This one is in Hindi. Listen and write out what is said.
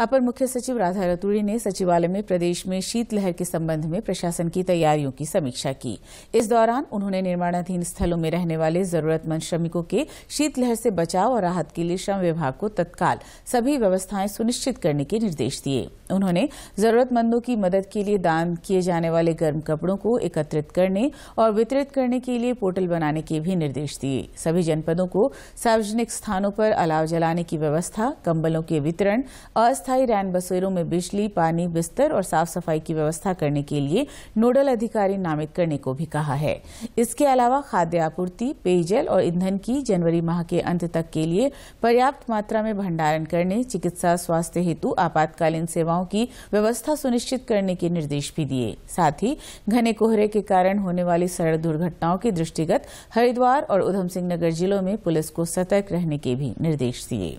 अपर मुख्य सचिव राधा रतूड़ी ने सचिवालय में प्रदेश में शीतलहर के संबंध में प्रशासन की तैयारियों की समीक्षा की इस दौरान उन्होंने निर्माणाधीन स्थलों में रहने वाले जरूरतमंद श्रमिकों के शीतलहर से बचाव और राहत के लिए श्रम विभाग को तत्काल सभी व्यवस्थाएं सुनिश्चित करने के निर्देश दिए उन्होंने जरूरतमंदों की मदद के लिए दान किए जाने वाले गर्म कपड़ों को एकत्रित करने और वितरित करने के लिए पोर्टल बनाने के भी निर्देश दिए सभी जनपदों को सार्वजनिक स्थानों पर अलाव जलाने की व्यवस्था कंबलों के वितरण अस्थ अस्थायी रैन बसेरों में बिजली पानी बिस्तर और साफ सफाई की व्यवस्था करने के लिए नोडल अधिकारी नामित करने को भी कहा है इसके अलावा खाद्य आपूर्ति पेयजल और ईंधन की जनवरी माह के अंत तक के लिए पर्याप्त मात्रा में भंडारण करने चिकित्सा स्वास्थ्य हेतु आपातकालीन सेवाओं की व्यवस्था सुनिश्चित करने के निर्देश भी दिए साथ ही घने कोहरे के कारण होने वाली सड़क दुर्घटनाओं के दृष्टिगत हरिद्वार और उधम सिंह नगर जिलों में पुलिस को सतर्क रहने के भी निर्देश दिए